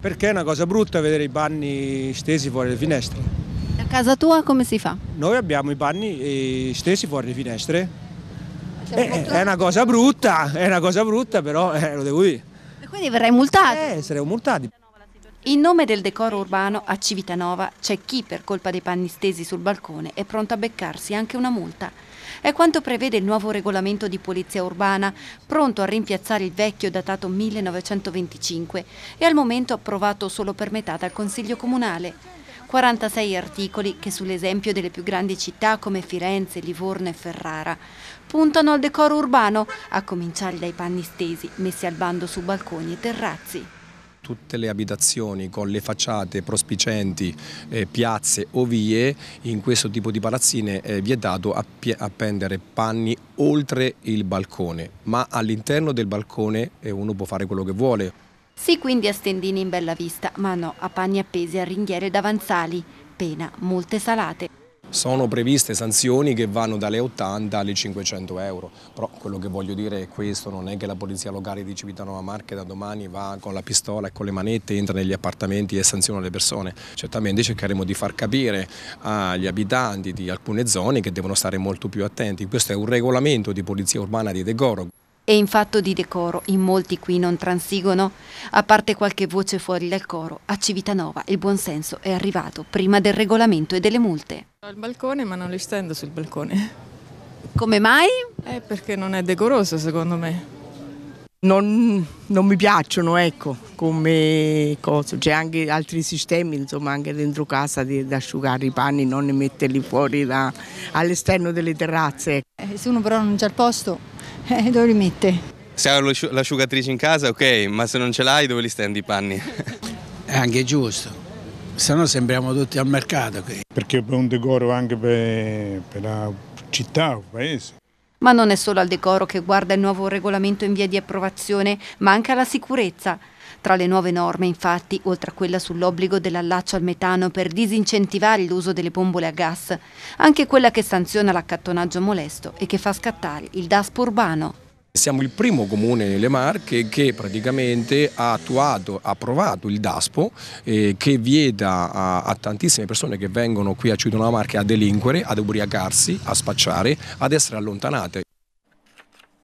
Perché è una cosa brutta vedere i panni stesi fuori le finestre. A casa tua come si fa? Noi abbiamo i panni eh, stesi fuori le finestre. Eh, è una cosa brutta, è una cosa brutta, però eh, lo devo dire. E quindi verrai multato? Eh, saremo multati. In nome del decoro urbano a Civitanova c'è chi per colpa dei panni stesi sul balcone è pronto a beccarsi anche una multa. È quanto prevede il nuovo regolamento di polizia urbana, pronto a rimpiazzare il vecchio datato 1925 e al momento approvato solo per metà dal Consiglio Comunale. 46 articoli che sull'esempio delle più grandi città come Firenze, Livorno e Ferrara puntano al decoro urbano, a cominciare dai panni stesi messi al bando su balconi e terrazzi tutte le abitazioni con le facciate prospicenti eh, piazze o vie, in questo tipo di palazzine eh, è vietato appendere panni oltre il balcone, ma all'interno del balcone eh, uno può fare quello che vuole. Sì quindi a stendini in bella vista, ma no, a panni appesi a ringhiere d'avanzali, pena molte salate. Sono previste sanzioni che vanno dalle 80 alle 500 euro, però quello che voglio dire è questo, non è che la polizia locale di Civitanova Marche da domani va con la pistola e con le manette, entra negli appartamenti e sanziona le persone. Certamente cercheremo di far capire agli abitanti di alcune zone che devono stare molto più attenti. Questo è un regolamento di polizia urbana di Decoro. E in fatto di decoro in molti qui non transigono, a parte qualche voce fuori dal coro, a Civitanova il buonsenso è arrivato prima del regolamento e delle multe. Ho il balcone ma non li stendo sul balcone. Come mai? Eh, perché non è decoroso secondo me. Non, non, mi piacciono, ecco, come cosa. C'è anche altri sistemi, insomma, anche dentro casa di, di asciugare i panni, non metterli fuori da, all'esterno delle terrazze. Eh, se uno però non c'è il posto, eh, dove li mette? Se hai l'asciugatrice in casa, ok, ma se non ce l'hai, dove li stendi i panni? È anche giusto, se no sembriamo tutti al mercato qui. Perché è un decoro anche per, per la città, il paese. Ma non è solo al decoro che guarda il nuovo regolamento in via di approvazione, ma anche alla sicurezza. Tra le nuove norme, infatti, oltre a quella sull'obbligo dell'allaccio al metano per disincentivare l'uso delle bombole a gas, anche quella che sanziona l'accattonaggio molesto e che fa scattare il DASPO urbano. Siamo il primo comune nelle Marche che praticamente ha attuato, ha approvato il DASPO eh, che vieta a, a, tantissime persone che vengono qui a Ciudadona Marche a delinquere, ad ubriacarsi, a spacciare, ad essere allontanate.